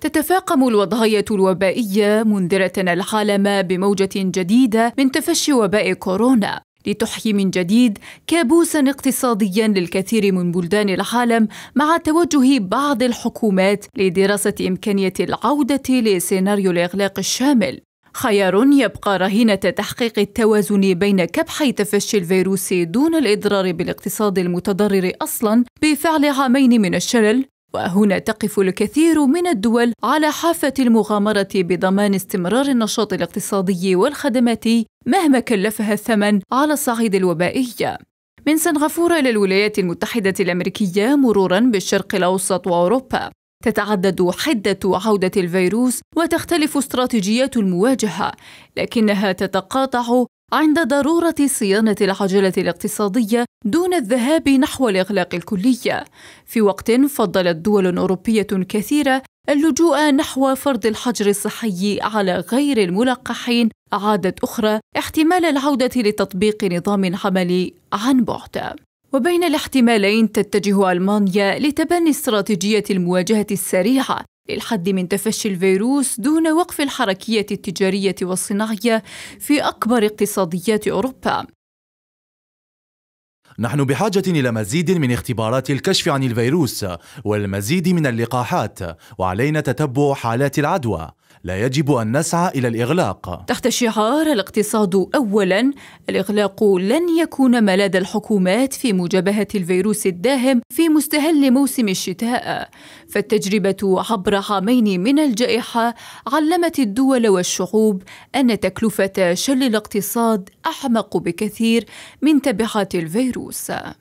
تتفاقم الوضعية الوبائية منذرة العالم بموجة جديدة من تفشي وباء كورونا لتحيي من جديد كابوسا اقتصاديا للكثير من بلدان العالم مع توجه بعض الحكومات لدراسة إمكانية العودة لسيناريو الإغلاق الشامل خيار يبقى رهينة تحقيق التوازن بين كبح تفشي الفيروس دون الإضرار بالاقتصاد المتضرر أصلا بفعل عامين من الشلل وهنا تقف الكثير من الدول على حافة المغامرة بضمان استمرار النشاط الاقتصادي والخدماتي مهما كلفها الثمن على الصعيد الوبائي من سنغافورة إلى الولايات المتحدة الأمريكية مرورا بالشرق الأوسط وأوروبا تتعدد حدة عودة الفيروس وتختلف استراتيجيات المواجهة لكنها تتقاطع عند ضرورة صيانة العجلة الاقتصادية دون الذهاب نحو الإغلاق الكلي، في وقت فضلت دول أوروبية كثيرة اللجوء نحو فرض الحجر الصحي على غير الملقحين عادت أخرى احتمال العودة لتطبيق نظام عملي عن بعد. وبين الاحتمالين تتجه ألمانيا لتبني استراتيجية المواجهة السريعة للحد من تفشي الفيروس دون وقف الحركية التجارية والصناعية في أكبر اقتصاديات أوروبا نحن بحاجة إلى مزيد من اختبارات الكشف عن الفيروس والمزيد من اللقاحات وعلينا تتبع حالات العدوى لا يجب أن نسعى إلى الإغلاق تحت شعار الاقتصاد أولا الإغلاق لن يكون ملاذ الحكومات في مجابهة الفيروس الداهم في مستهل موسم الشتاء فالتجربة عبر عامين من الجائحة علمت الدول والشعوب أن تكلفة شل الاقتصاد أحمق بكثير من تبعات الفيروس 杜塞。